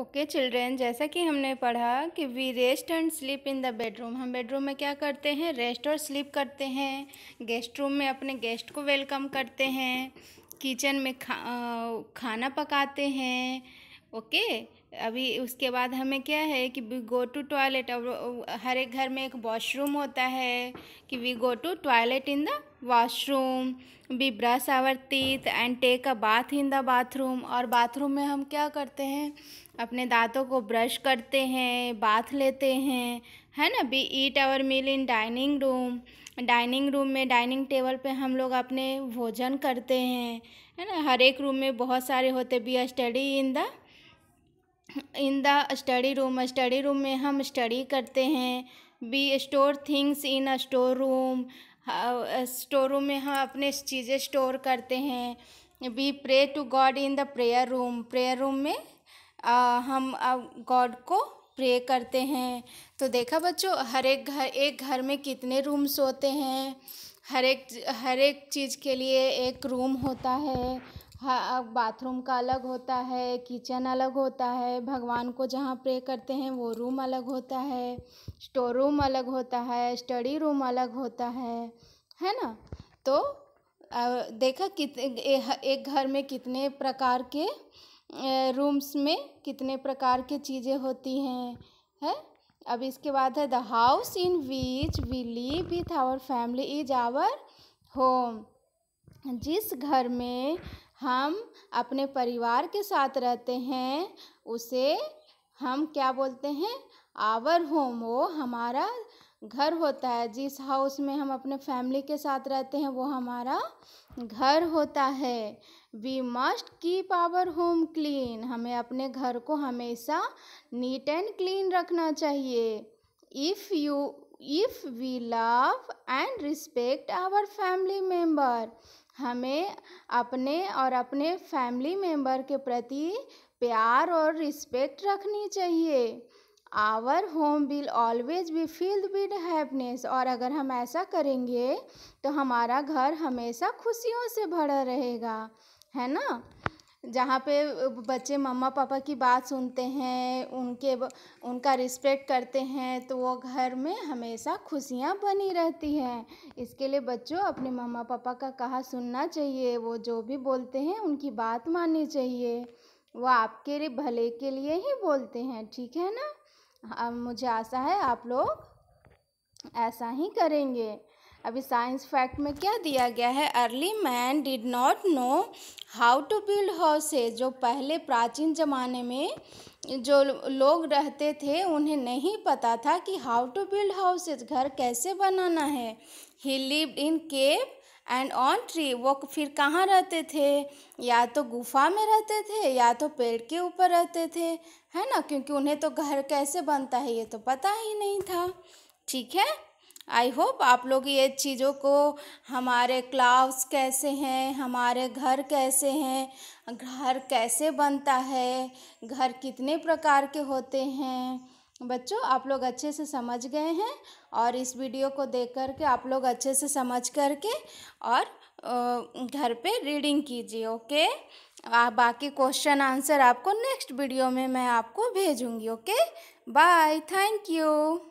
Okay okay, children जैसा कि हमने पढ़ा कि we rest and sleep in the bedroom हम बेडरूम में क्या करते हैं रेस्ट और स्लीप करते हैं गेस्ट रूम में अपने गेस्ट को वेलकम करते हैं किचन में खा, खाना पकाते हैं ओके okay? अभी उसके बाद हमें क्या है कि वी गो टू टॉयलेट और हर एक घर में एक वॉशरूम होता है कि we go to toilet in the washroom we brush our teeth and take a bath in the bathroom और बाथरूम में हम क्या करते हैं अपने दांतों को ब्रश करते हैं बाथ लेते हैं है ना we eat our meal in dining room dining room में डाइनिंग टेबल पे हम लोग अपने भोजन करते हैं है ना हर एक रूम में बहुत सारे होते we study in the in the study room study room में हम स्टडी करते हैं we store things in store room store room में हम अपने चीज़ें स्टोर करते हैं we pray to God in the prayer room prayer room में आ, हम गॉड को प्रे करते हैं तो देखा बच्चों हर एक घर एक घर में कितने रूम्स होते हैं हर एक हर एक चीज़ के लिए एक रूम होता है बाथरूम का अलग होता है किचन अलग होता है भगवान को जहाँ प्रे करते हैं वो रूम अलग होता है स्टोर रूम अलग होता है स्टडी रूम अलग होता है है ना तो देखा कित एक घर में कितने प्रकार के रूम्स में कितने प्रकार के चीज़ें होती हैं है अब इसके बाद है the house in which we live with our family is our home जिस घर में हम अपने परिवार के साथ रहते हैं उसे हम क्या बोलते हैं आवर होम वो हमारा घर होता है जिस हाउस में हम अपने फैमिली के साथ रहते हैं वो हमारा घर होता है we must keep our home clean हमें अपने घर को हमेशा नीट एंड क्लीन रखना चाहिए if you if we love and respect our family member हमें अपने और अपने फैमिली मेम्बर के प्रति प्यार और रिस्पेक्ट रखनी चाहिए our home will always be filled with happiness और अगर हम ऐसा करेंगे तो हमारा घर हमेशा खुशियों से भरा रहेगा है ना जहाँ पे बच्चे मम्मा पापा की बात सुनते हैं उनके उनका रिस्पेक्ट करते हैं तो वो घर में हमेशा खुशियाँ बनी रहती हैं इसके लिए बच्चों अपने मम्मा पापा का कहा सुनना चाहिए वो जो भी बोलते हैं उनकी बात माननी चाहिए वो आपके भले के लिए ही बोलते हैं ठीक है ना मुझे आशा है आप लोग ऐसा ही करेंगे अभी साइंस फैक्ट में क्या दिया गया है early man did not know how to build houses जो पहले प्राचीन ज़माने में जो लोग रहते थे उन्हें नहीं पता था कि हाउ टू बिल्ड हाउसेज घर कैसे बनाना है he live in cave and on tree वो फिर कहाँ रहते थे या तो गुफा में रहते थे या तो पेड़ के ऊपर रहते थे है ना क्योंकि उन्हें तो घर कैसे बनता है ये तो पता ही नहीं था ठीक है आई होप आप लोग ये चीज़ों को हमारे क्लाउस कैसे हैं हमारे घर कैसे हैं घर कैसे बनता है घर कितने प्रकार के होते हैं बच्चों आप लोग अच्छे से समझ गए हैं और इस वीडियो को देख कर के आप लोग अच्छे से समझ करके और घर पे रीडिंग कीजिए ओके बाकी क्वेश्चन आंसर आपको नेक्स्ट वीडियो में मैं आपको भेजूँगी ओके बाय थैंक यू